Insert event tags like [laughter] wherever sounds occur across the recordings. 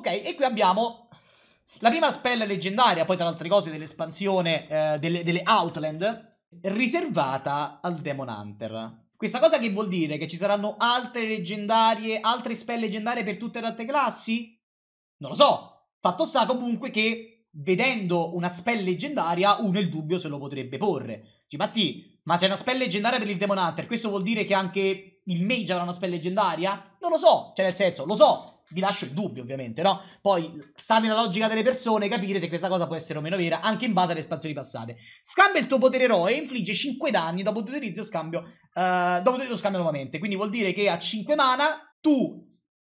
Ok, e qui abbiamo la prima spell leggendaria, poi tra le altre cose dell'espansione eh, delle, delle Outland, riservata al Demon Hunter. Questa cosa che vuol dire? Che ci saranno altre leggendarie, altre spell leggendarie per tutte le altre classi? Non lo so. Fatto sta comunque che vedendo una spell leggendaria uno il dubbio se lo potrebbe porre. Gimatti, ma c'è una spell leggendaria per il Demon Hunter, questo vuol dire che anche il Mage avrà una spell leggendaria? Non lo so, cioè nel senso, lo so, vi lascio il dubbio, ovviamente, no? Poi sta nella logica delle persone capire se questa cosa può essere o meno vera, anche in base alle espansioni passate. Scambia il tuo potere eroe e infligge 5 danni dopo l'utilizzo scambio, uh, dopo l'utilizzo scambio nuovamente. Quindi vuol dire che a 5 mana tu,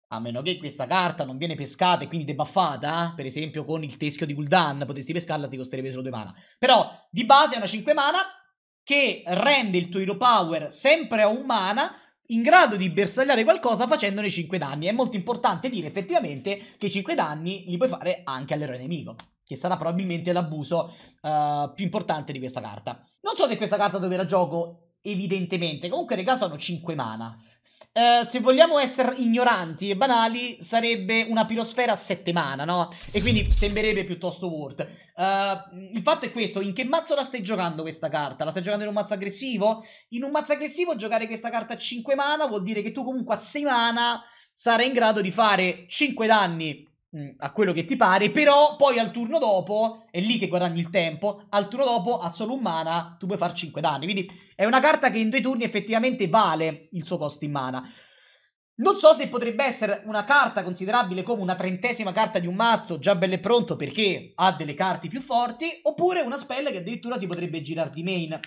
a meno che questa carta non viene pescata e quindi debuffata, eh, per esempio con il teschio di Gul'dan, potessi pescarla ti costerebbe solo 2 mana. Però di base è una 5 mana che rende il tuo hero power sempre a 1 mana in grado di bersagliare qualcosa facendone 5 danni. È molto importante dire effettivamente che 5 danni li puoi fare anche all'eroe nemico, che sarà probabilmente l'abuso uh, più importante di questa carta. Non so se questa carta dove era gioco, evidentemente, comunque in regà sono 5 mana. Eh, se vogliamo essere ignoranti e banali, sarebbe una pirosfera a sette mana, no? E quindi sembrerebbe piuttosto worth. Eh, uh, il fatto è questo, in che mazzo la stai giocando questa carta? La stai giocando in un mazzo aggressivo? In un mazzo aggressivo giocare questa carta a 5 mana vuol dire che tu comunque a 6 mana sarai in grado di fare 5 danni Mm, a quello che ti pare, però poi al turno dopo, è lì che guadagni il tempo, al turno dopo a solo un mana tu puoi far 5 danni, quindi è una carta che in due turni effettivamente vale il suo costo in mana. Non so se potrebbe essere una carta considerabile come una trentesima carta di un mazzo già bello e pronto perché ha delle carte più forti, oppure una spell che addirittura si potrebbe girare di main.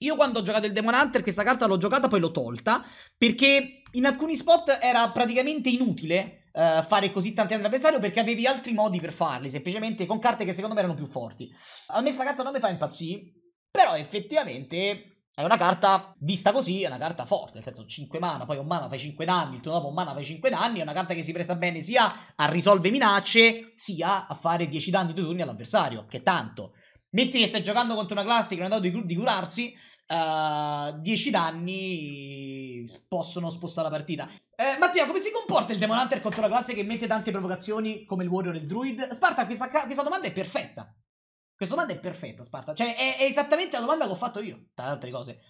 Io quando ho giocato il Demon Hunter questa carta l'ho giocata poi l'ho tolta perché in alcuni spot era praticamente inutile uh, fare così tanti danni all'avversario perché avevi altri modi per farli, semplicemente con carte che secondo me erano più forti. A me sta carta non mi fa impazzire, però effettivamente è una carta vista così, è una carta forte, nel senso 5 mana, poi un mana fai 5 danni, il tuo dopo un mana fai 5 danni, è una carta che si presta bene sia a risolvere minacce, sia a fare 10 danni due turni all'avversario, che tanto. Metti che stai giocando contro una classica, non è dato di curarsi, uh, eh, 10 danni possono spostare la partita. Eh, Mattia, come si comporta il Demon Hunter contro la classe che mette tante provocazioni come il Warrior e il Druid? Sparta, questa, questa domanda è perfetta. Questa domanda è perfetta, Sparta. Cioè, è, è, esattamente la domanda che ho fatto io, tra altre cose.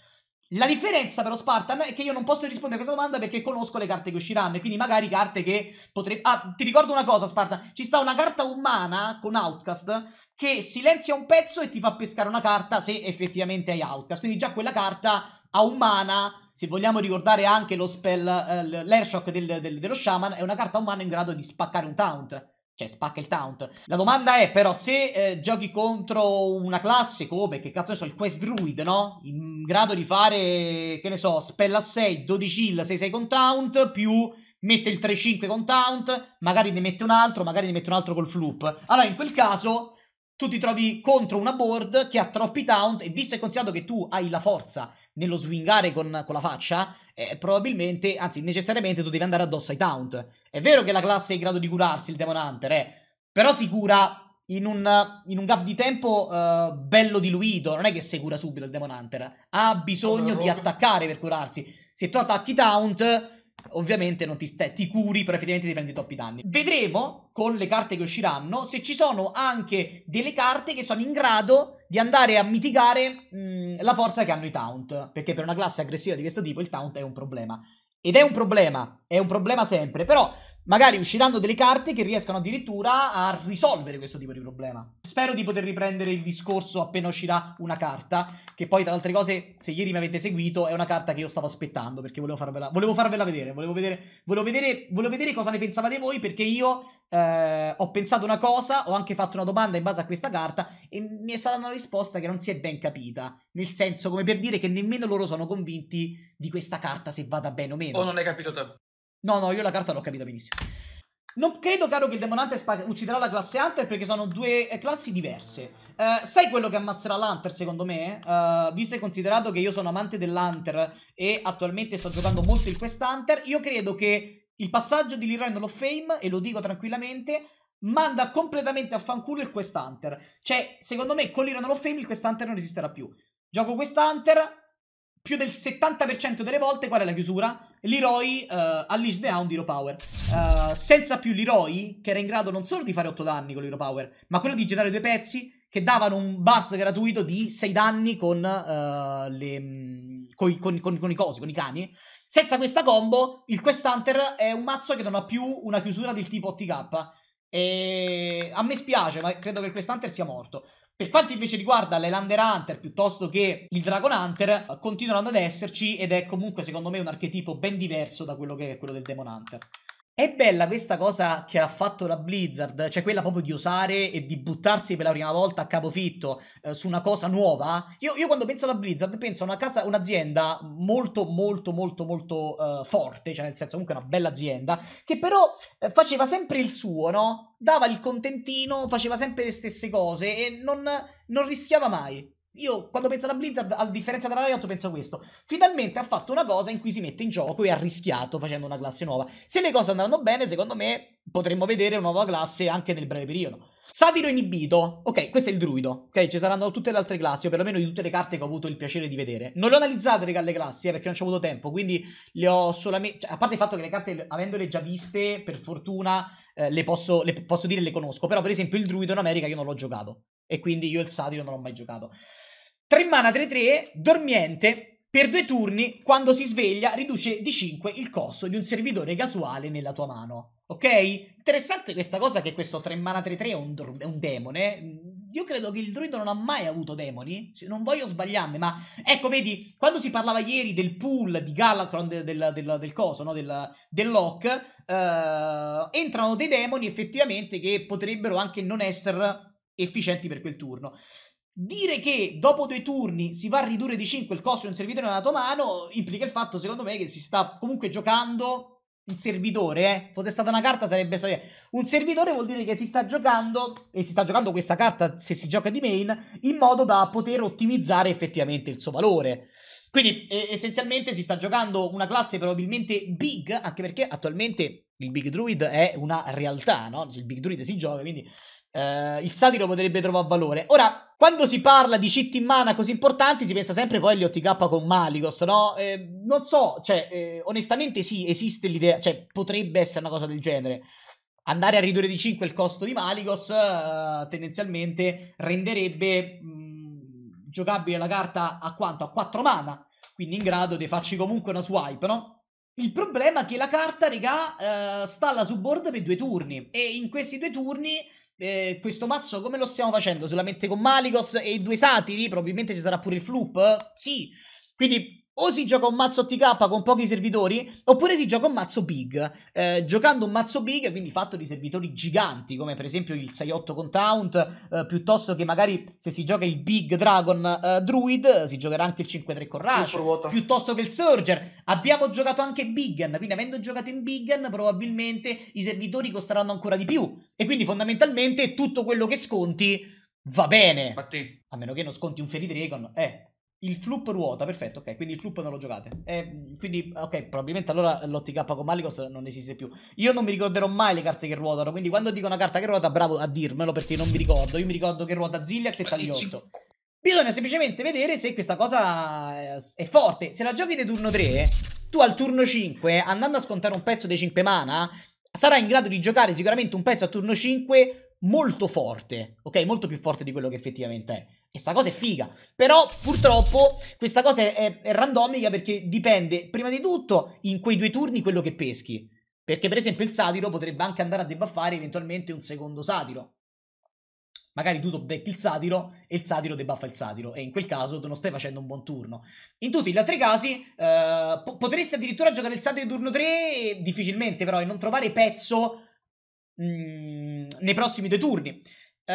La differenza però Spartan è che io non posso rispondere a questa domanda perché conosco le carte che usciranno e quindi magari carte che potrebbero... Ah, ti ricordo una cosa Spartan, ci sta una carta umana con Outcast che silenzia un pezzo e ti fa pescare una carta se effettivamente hai Outcast, quindi già quella carta a umana, se vogliamo ricordare anche lo spell, eh, l'air del, del, dello shaman, è una carta umana in grado di spaccare un taunt. Cioè, spacca il taunt. La domanda è, però, se eh, giochi contro una classe come, che cazzo ne so, il Quest Druid, no? In grado di fare, che ne so, spell a 6, 12 kill, 6-6 con taunt, più mette il 3-5 con taunt, magari ne mette un altro, magari ne mette un altro col floop. Allora, in quel caso, tu ti trovi contro una board che ha troppi taunt, e visto e considerato che tu hai la forza nello swingare con, con la faccia, eh, probabilmente, anzi necessariamente tu devi andare addosso ai taunt. È vero che la classe è in grado di curarsi il Demon Hunter, eh, però si cura in un, in un gap di tempo uh, bello diluito, non è che si cura subito il Demon Hunter, ha bisogno di attaccare per curarsi. Se tu attacchi taunt Ovviamente non ti, st- ti curi, però effettivamente ti prendi troppi danni. Vedremo con le carte che usciranno se ci sono anche delle carte che sono in grado di andare a mitigare mh, la forza che hanno i taunt. Perché per una classe aggressiva di questo tipo il taunt è un problema. Ed è un problema, è un problema sempre. Però magari usciranno delle carte che riescano addirittura a risolvere questo tipo di problema. Spero di poter riprendere il discorso appena uscirà una carta, che poi tra le altre cose, se ieri mi avete seguito, è una carta che io stavo aspettando perché volevo farvela, volevo farvela vedere, volevo vedere, volevo vedere, volevo vedere cosa ne pensavate voi perché io eh, ho pensato una cosa, ho anche fatto una domanda in base a questa carta e mi è stata una risposta che non si è ben capita, nel senso come per dire che nemmeno loro sono convinti di questa carta se vada bene o meno. O non hai capito te. No, no, io la carta l'ho capita benissimo. Non credo, caro, che il Demon Hunter ucciderà la classe Hunter perché sono due eh, classi diverse. Uh, sai quello che ammazzerà l'Hunter, secondo me? Uh, visto e considerato che io sono amante dell'Hunter e attualmente sto giocando molto il Quest Hunter, io credo che il passaggio di Leroy Hall of Fame, e lo dico tranquillamente, manda completamente a fanculo il Quest Hunter. Cioè, secondo me, con Leroy Hall of Fame il Quest Hunter non resisterà più. Gioco Quest Hunter, più del 70% delle volte, qual è la chiusura? Leroy uh, Unleash the Hound Hero Power. Uh, senza più Leroy, che era in grado non solo di fare 8 danni con l'Hero Power, ma quello di generare due pezzi che davano un bust gratuito di 6 danni con, uh, le, mm, con, con, con i cosi, con i cani. Senza questa combo, il Quest Hunter è un mazzo che non ha più una chiusura del tipo 8 E a me spiace, ma credo che il Quest Hunter sia morto. Per quanto invece riguarda le Lander Hunter piuttosto che il Dragon Hunter, continuano ad esserci ed è comunque secondo me un archetipo ben diverso da quello che è quello del Demon Hunter. È bella questa cosa che ha fatto la Blizzard, cioè quella proprio di osare e di buttarsi per la prima volta a capofitto eh, su una cosa nuova. Io, io, quando penso alla Blizzard penso a una casa, un'azienda molto, molto, molto, molto eh, forte, cioè nel senso comunque una bella azienda, che però eh, faceva sempre il suo, no? Dava il contentino, faceva sempre le stesse cose e non, non rischiava mai. Io quando penso alla Blizzard, a differenza della Riot, penso a questo. Finalmente ha fatto una cosa in cui si mette in gioco e ha rischiato facendo una classe nuova. Se le cose andranno bene, secondo me potremmo vedere una nuova classe anche nel breve periodo. Satiro inibito. Ok, questo è il druido. Ok, ci saranno tutte le altre classi, o perlomeno di tutte le carte che ho avuto il piacere di vedere. Non le ho analizzate le classi, eh, perché non ci ho avuto tempo, quindi le ho solamente... Cioè, a parte il fatto che le carte, avendole già viste, per fortuna, eh, le, posso, le posso dire le conosco. Però, per esempio, il druido in America io non l'ho giocato. E quindi io il satiro non l'ho mai giocato. 3 mana 3-3, dormiente, per due turni, quando si sveglia, riduce di 5 il costo di un servitore casuale nella tua mano. Ok? Interessante questa cosa che questo 3 mana 3-3 è un, è un demone. Eh. Mm, io credo che il druido non ha mai avuto demoni. Cioè, non voglio sbagliarmi, ma ecco, vedi, quando si parlava ieri del pool di Galacron del, del, del, del coso, no? del, dell'Oc, eh, entrano dei demoni effettivamente che potrebbero anche non essere efficienti per quel turno. Dire che dopo due turni si va a ridurre di 5 il costo di un servitore in non mano implica il fatto, secondo me, che si sta comunque giocando il servitore, eh. Fosse stata una carta sarebbe... Un servitore vuol dire che si sta giocando, e si sta giocando questa carta se si gioca di main, in modo da poter ottimizzare effettivamente il suo valore. Quindi eh, essenzialmente si sta giocando una classe probabilmente big, anche perché attualmente il Big Druid è una realtà, no? Il Big Druid si gioca, quindi eh, il satiro potrebbe trovare valore. Ora, quando si parla di cheat in mana così importanti, si pensa sempre poi agli OTK con Maligos, no? Eh, non so, cioè, eh, onestamente sì, esiste l'idea, cioè, potrebbe essere una cosa del genere. Andare a ridurre di 5 il costo di Malikos eh, tendenzialmente renderebbe mh, mm, giocabile la carta a quanto? A 4 mana, quindi in grado di farci comunque una swipe, no? Il problema è che la carta, regà, eh, sta alla subboard per due turni. E in questi due turni eh, questo mazzo come lo stiamo facendo? Solamente con Malikos e i due satiri? Probabilmente ci sarà pure il flop? Sì. Quindi o si gioca un mazzo TK con pochi servitori, oppure si gioca un mazzo big. Eh, giocando un mazzo big, quindi fatto di servitori giganti, come per esempio il 6-8 con Taunt, eh, piuttosto che magari se si gioca il Big Dragon eh, Druid, si giocherà anche il 5-3 con Rush, piuttosto che il Surger. Abbiamo giocato anche Biggen, quindi avendo giocato in Biggen, probabilmente i servitori costeranno ancora di più. E quindi fondamentalmente tutto quello che sconti va bene. Infatti. A meno che non sconti un Fairy Dragon, eh, il flop ruota, perfetto, ok, quindi il flop non lo giocate. Eh, quindi, ok, probabilmente allora l'OTK con Malikos non esiste più. Io non mi ricorderò mai le carte che ruotano, quindi quando dico una carta che ruota, bravo a dirmelo perché non mi ricordo. Io mi ricordo che ruota Zilliax e Tagliotto. Bisogna semplicemente vedere se questa cosa eh, è forte. Se la giochi di turno 3, tu al turno 5, andando a scontare un pezzo dei 5 mana, sarai in grado di giocare sicuramente un pezzo a turno 5 molto forte, ok? Molto più forte di quello che effettivamente è. E sta cosa è figa. Però purtroppo questa cosa è, è, randomica perché dipende, prima di tutto, in quei due turni quello che peschi. Perché, per esempio, il satiro potrebbe anche andare a debuffare eventualmente un secondo satiro. Magari tu becchi il satiro e il satiro debuffa il satiro. E in quel caso tu non stai facendo un buon turno. In tutti gli altri casi, eh, po- potresti addirittura giocare il satiro di turno 3, difficilmente però, e non trovare pezzo mh, mm, nei prossimi due turni. Eh,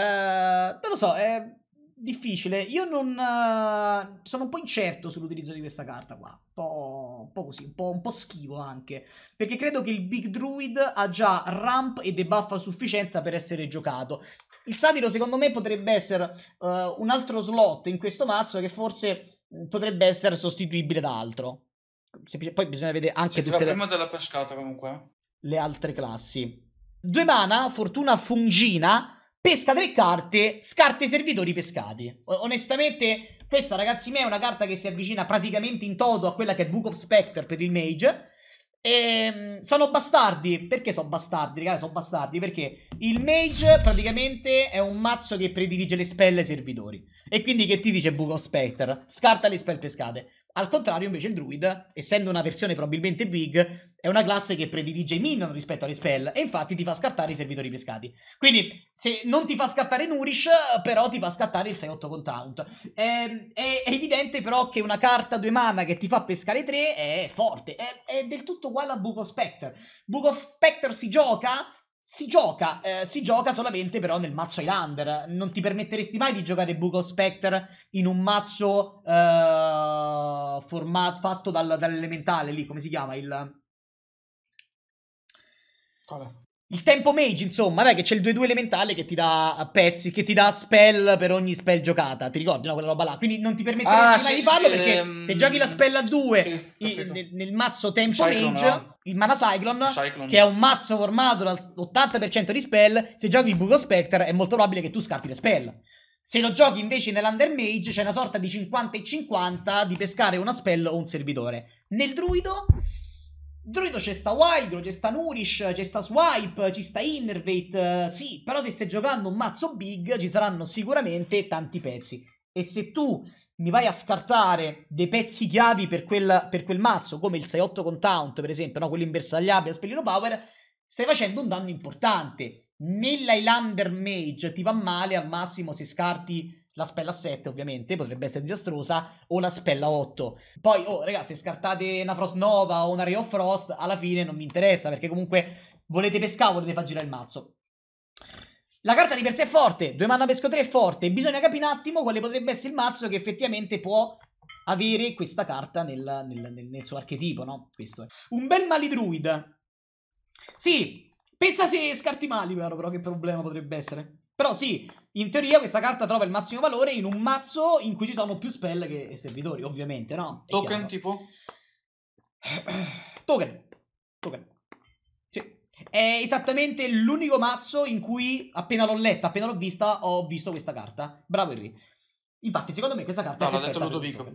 non lo so, eh difficile. Io non uh, sono un po' incerto sull'utilizzo di questa carta qua. Un po', un po così, un po', un po', schivo anche. Perché credo che il Big Druid ha già ramp e debuff a sufficienza per essere giocato. Il satiro, secondo me, potrebbe essere uh, un altro slot in questo mazzo che forse mm, potrebbe essere sostituibile da altro. Poi bisogna vedere anche Senti, tutte prima le... della pescata, comunque. Le altre classi. Due mana, fortuna fungina Pesca tre carte, scarta i servitori pescati. Onestamente, questa, ragazzi miei, è una carta che si avvicina praticamente in toto a quella che è Book of Spectre per il Mage. E ehm, sono bastardi. Perché sono bastardi, ragazzi? Sono bastardi perché il Mage praticamente è un mazzo che predilige le spelle ai servitori. E quindi che ti dice Book of Spectre? Scarta le spell pescate. Al contrario, invece, il druid, essendo una versione probabilmente big, è una classe che predilige i minion rispetto alle spell e infatti ti fa scartare i servitori pescati. Quindi, se non ti fa scartare Nourish, però ti fa scattare il 6-8 con Taunt. È, ehm, è, è, evidente però che una carta 2 mana che ti fa pescare 3 è forte. È, è del tutto uguale a Book of Spectre. Book of Spectre si gioca si gioca, eh, si gioca solamente però nel mazzo Highlander. Non ti permetteresti mai di giocare Book of Spectre in un mazzo eh, formato, fatto dal, dall'elementale lì, come si chiama? Il... il tempo mage, insomma, dai, che c'è il 2-2 elementale che ti dà eh, pezzi, che ti dà spell per ogni spell giocata. Ti ricordi, no? Quella roba là. Quindi non ti permetteresti ah, mai sì, di farlo sì, perché ehm... se giochi la spell a 2 sì, nel, nel, mazzo tempo Cyclone, mage, no. il mana Cyclone, Cyclone, che è un mazzo formato dal 80% di spell, se giochi il buco Spectre è molto probabile che tu scarti le spell. Se lo giochi invece nell'Under Mage, c'è una sorta di 50 e 50 di pescare una spell o un servitore. Nel druido Druido c'è sta Wildro, c'è sta Nourish, c'è sta Swipe, ci sta Innervate, eh, sì, però se stai giocando un mazzo big ci saranno sicuramente tanti pezzi. E se tu mi vai a scartare dei pezzi chiavi per quel, per quel mazzo, come il 6-8 con Taunt per esempio, no? quello imbersagliabile a Spellino Power, stai facendo un danno importante nella Highlander Mage ti va male al massimo se scarti la spella 7 ovviamente potrebbe essere disastrosa o la spella 8 poi oh ragazzi se scartate una Frost Nova o una Ray of Frost alla fine non mi interessa perché comunque volete pescare volete far girare il mazzo la carta di per sé è forte, due mana pesco 3 è forte, bisogna capire un attimo quale potrebbe essere il mazzo che effettivamente può avere questa carta nel, nel, nel, nel suo archetipo, no? Questo è. Un bel Malidruid. Sì, Pensa se scarti mali, però che problema potrebbe essere. Però sì, in teoria questa carta trova il massimo valore in un mazzo in cui ci sono più spell che servitori, ovviamente, no? È token chiaro. tipo? [clears throat] token. Token. Sì. È esattamente l'unico mazzo in cui, appena l'ho letta, appena l'ho vista, ho visto questa carta. Bravo Henry. Infatti, secondo me questa carta no, è l'ha detto Ludovico.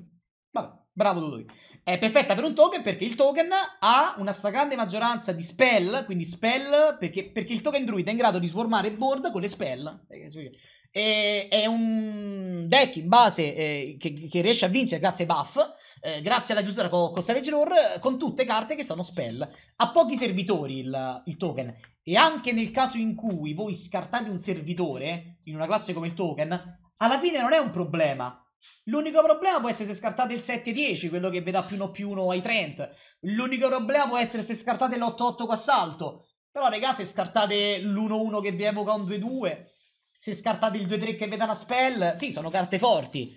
Vabbè, bravo Ludovico. È perfetta per un token perché il token ha una stragrande maggioranza di spell, quindi spell perché, perché il token druida è in grado di swarmare board con le spell. E, eh, è un deck in base eh, che, che, riesce a vincere grazie ai buff, eh, grazie alla chiusura con, con Savage Roar, con tutte carte che sono spell. Ha pochi servitori il, il token e anche nel caso in cui voi scartate un servitore in una classe come il token, alla fine non è un problema L'unico problema può essere se scartate il 7-10, quello che vi dà più 1 più 1 ai Trent. L'unico problema può essere se scartate l'8-8 qua salto. Però, raga, se scartate l'1-1 che vi evoca un 2-2, se scartate il 2-3 che vi dà una spell, sì, sono carte forti.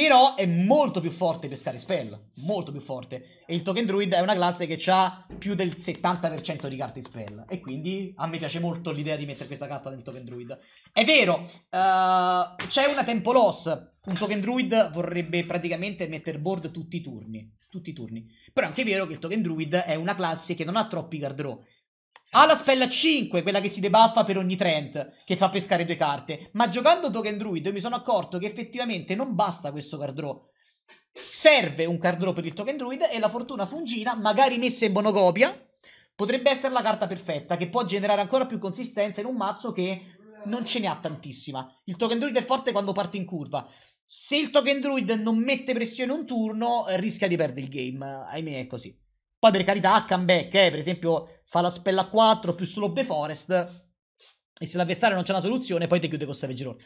Però è molto più forte pescare spell, molto più forte. E il token druid è una classe che ha più del 70% di carte spell. E quindi a me piace molto l'idea di mettere questa carta nel token druid. È vero, uh, c'è una tempo loss. Un token druid vorrebbe praticamente mettere board tutti i turni. Tutti i turni. Però è anche vero che il token druid è una classe che non ha troppi guard draw. Ha la spella 5, quella che si debuffa per ogni Trent, che fa pescare due carte. Ma giocando Token Druid mi sono accorto che effettivamente non basta questo card draw. Serve un card draw per il Token Druid e la fortuna fungina, magari messa in monocopia, potrebbe essere la carta perfetta che può generare ancora più consistenza in un mazzo che non ce ne ha tantissima. Il Token Druid è forte quando parte in curva. Se il Token Druid non mette pressione un turno, rischia di perdere il game. Ahimè, è così. Poi per carità ha comeback, eh? per esempio fa la spella 4 più solo The Forest. E se l'avversario non c'è una soluzione, poi ti chiude con 7 gironi.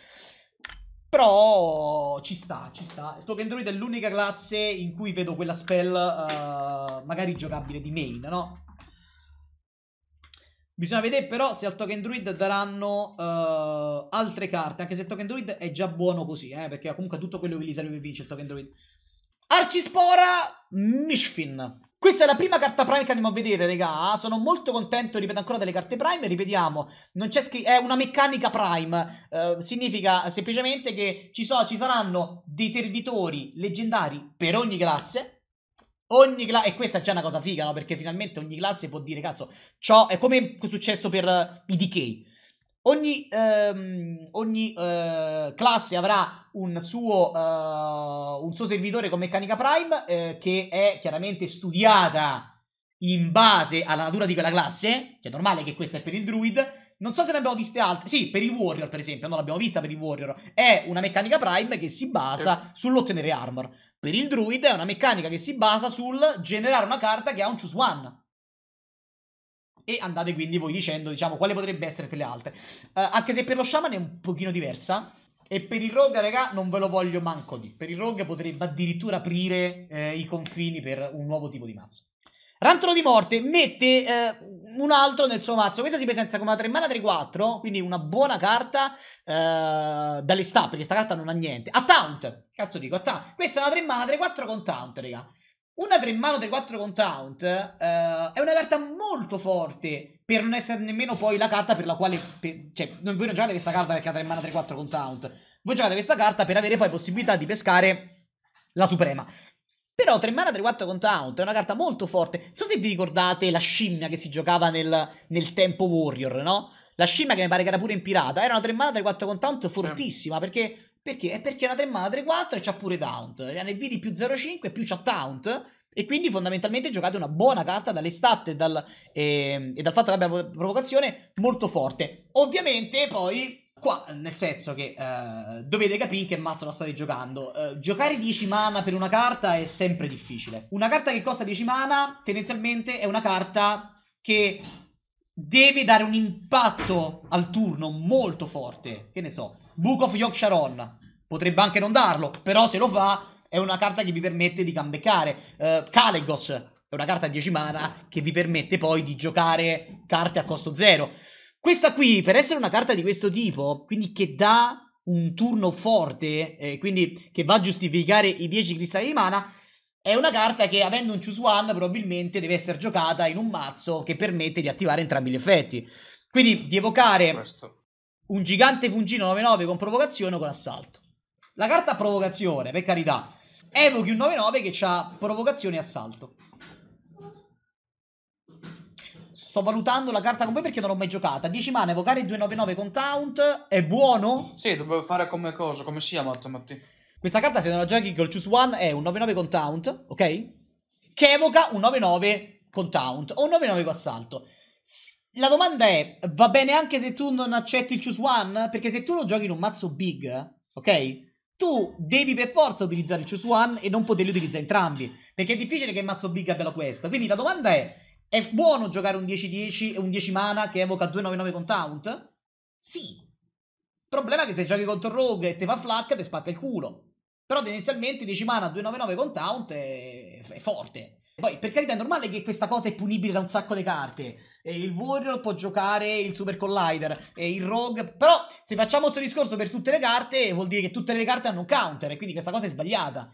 Però ci sta, ci sta. Il Token Druid è l'unica classe in cui vedo quella spell uh, magari giocabile di main, no? Bisogna vedere però se al Token Druid daranno uh, altre carte, anche se il Token Druid è già buono così, eh, perché comunque tutto quello che gli serve per vincere il Token Druid. Arcispora Mishfin. Questa è la prima carta Prime che andiamo a vedere, raga. Sono molto contento, ripeto ancora, delle carte Prime. Ripetiamo, non c'è È una meccanica Prime. Eh, significa semplicemente che ci, so, ci, saranno dei servitori leggendari per ogni classe. Ogni classe. E questa è già una cosa figa, no? Perché finalmente ogni classe può dire, cazzo, ciò è come è successo per uh, i DK. Ogni, ehm, ogni eh, classe avrà un suo, eh, un suo, servitore con meccanica prime eh, che è chiaramente studiata in base alla natura di quella classe, che è normale che questa è per il druid. Non so se ne abbiamo viste altre. Sì, per il warrior per esempio, non l'abbiamo vista per il warrior. È una meccanica prime che si basa certo. sull'ottenere armor. Per il druid è una meccanica che si basa sul generare una carta che ha un choose one. E andate quindi voi dicendo, diciamo, quale potrebbe essere per le altre. Uh, anche se per lo shaman è un pochino diversa. E per il rogue, raga, non ve lo voglio manco di. Per il rogue potrebbe addirittura aprire eh, i confini per un nuovo tipo di mazzo. Rantolo di morte mette eh, un altro nel suo mazzo. Questa si presenta come una 3 mana 3-4, quindi una buona carta eh, dalle sta, perché questa carta non ha niente. A taunt, cazzo dico, a taunt. Questa è una 3 mana 3-4 con taunt, raga. Una 3 in mano 3-4 con Taunt uh, è una carta molto forte per non essere nemmeno poi la carta per la quale... Per, cioè, voi non giocate questa carta perché ha 3 in mano 3-4 con Taunt. Voi giocate questa carta per avere poi possibilità di pescare la Suprema. Però 3 mana 3-4 con Taunt è una carta molto forte. Non so se vi ricordate la scimmia che si giocava nel, nel tempo Warrior, no? La scimmia che mi pare che era pure in pirata. Era una 3 mana 3-4 con Taunt fortissima perché perché? È perché una 3 mana 3-4 e c'ha pure taunt. Nel VD più 0-5 più c'ha taunt. E quindi fondamentalmente giocate una buona carta dalle stat e dal, eh, e dal fatto che abbia provocazione molto forte. Ovviamente poi Qua, nel senso che uh, dovete capire che mazzo la state giocando. Uh, giocare 10 mana per una carta è sempre difficile. Una carta che costa 10 mana, tendenzialmente, è una carta che deve dare un impatto al turno molto forte. Che ne so, Book of Yorkshire Potrebbe anche non darlo, però se lo fa è una carta che vi permette di cambeccare. Uh, eh, Calegos è una carta a 10 mana che vi permette poi di giocare carte a costo zero. Questa qui, per essere una carta di questo tipo, quindi che dà un turno forte, eh, quindi che va a giustificare i 10 cristalli di mana, è una carta che avendo un choose one probabilmente deve essere giocata in un mazzo che permette di attivare entrambi gli effetti. Quindi di evocare Questo un gigante fungino 9-9 con provocazione o con assalto. La carta provocazione, per carità. Evochi un 9-9 che ha provocazione e assalto. Sto valutando la carta con voi perché non l'ho mai giocata. 10 mana, evocare 2-9-9 con taunt. È buono? Sì, dobbiamo fare come cosa, come sia, chiama Matti? Questa carta se non la giochi col choose one è un 9-9 con taunt, ok? Che evoca un 9-9 con taunt o un 9-9 con assalto. S la domanda è, va bene anche se tu non accetti il choose one? Perché se tu lo giochi in un mazzo big, ok? Tu devi per forza utilizzare il choose one e non poterli utilizzare entrambi. Perché è difficile che il mazzo big abbia la questa. Quindi la domanda è, è buono giocare un 10-10 e un 10 mana che evoca 2-9-9 con taunt? Sì. Il problema è che se giochi contro Rogue e te fa flacca, te spacca il culo. Però tendenzialmente 10 mana 2-9-9 con taunt è, è forte. Poi, per carità, è normale che questa cosa è punibile da un sacco di carte. E il Warrior può giocare il Super Collider, e il Rogue. Però, se facciamo questo discorso per tutte le carte, vuol dire che tutte le carte hanno un counter, e quindi questa cosa è sbagliata.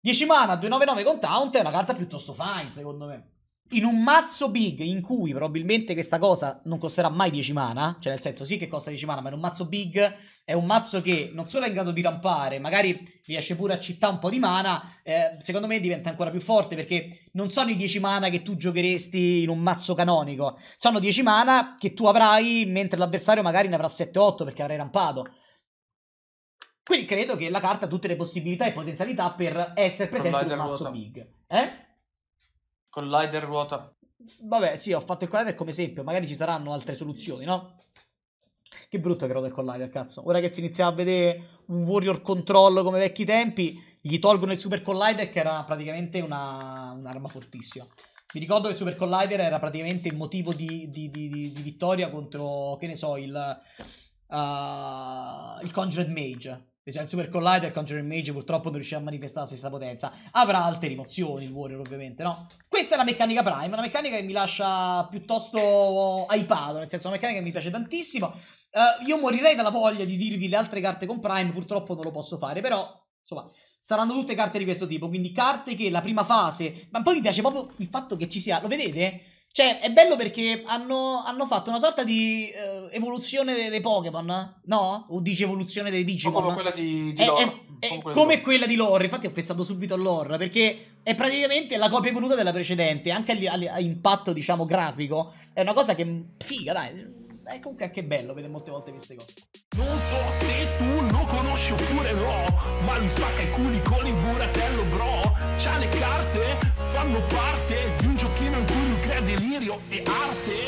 10 mana, 299 con Taunt è una carta piuttosto fine, secondo me in un mazzo big in cui probabilmente questa cosa non costerà mai 10 mana, cioè nel senso sì che costa 10 mana, ma in un mazzo big è un mazzo che non solo è in grado di rampare, magari riesce pure a città un po' di mana, eh, secondo me diventa ancora più forte perché non sono i 10 mana che tu giocheresti in un mazzo canonico, sono 10 mana che tu avrai mentre l'avversario magari ne avrà 7-8 perché avrai rampato. Quindi credo che la carta ha tutte le possibilità e potenzialità per essere presente in un mazzo big. Eh? Collider ruota. Vabbè, sì, ho fatto il collider come esempio, magari ci saranno altre soluzioni, no? Che brutto che ruota il collider, cazzo. Ora che si inizia a vedere un warrior control come vecchi tempi, gli tolgono il super collider che era praticamente una, un'arma fortissima. Mi ricordo che il Super Collider era praticamente il motivo di, di, di, di vittoria contro, che ne so, il, uh, il Conjured Mage. Cioè, il Super Collider contro il Mage purtroppo non riusciva a manifestare la stessa potenza. Avrà altre emozioni il Warrior, ovviamente, no? Questa è la meccanica Prime, una meccanica che mi lascia piuttosto hypato, nel senso una meccanica che mi piace tantissimo. Uh, io morirei dalla voglia di dirvi le altre carte con Prime, purtroppo non lo posso fare, però, insomma, saranno tutte carte di questo tipo, quindi carte che la prima fase... Ma poi mi piace proprio il fatto che ci sia... Lo vedete? Cioè, è bello perché hanno, hanno fatto una sorta di eh, evoluzione dei, dei, Pokémon, no? O dici evoluzione dei Digimon? Come quella di, di è, lore. È, è, come, quella, come di quella di lore. Infatti ho pensato subito a lore, perché è praticamente la copia evoluta della precedente, anche a, a, a impatto, diciamo, grafico. È una cosa che, mm, figa, dai. E comunque anche bello vedere molte volte queste cose. Non so se tu lo conosci oppure no, ma lui spacca i culi con il buratello bro. C'ha le carte, fanno parte di the arte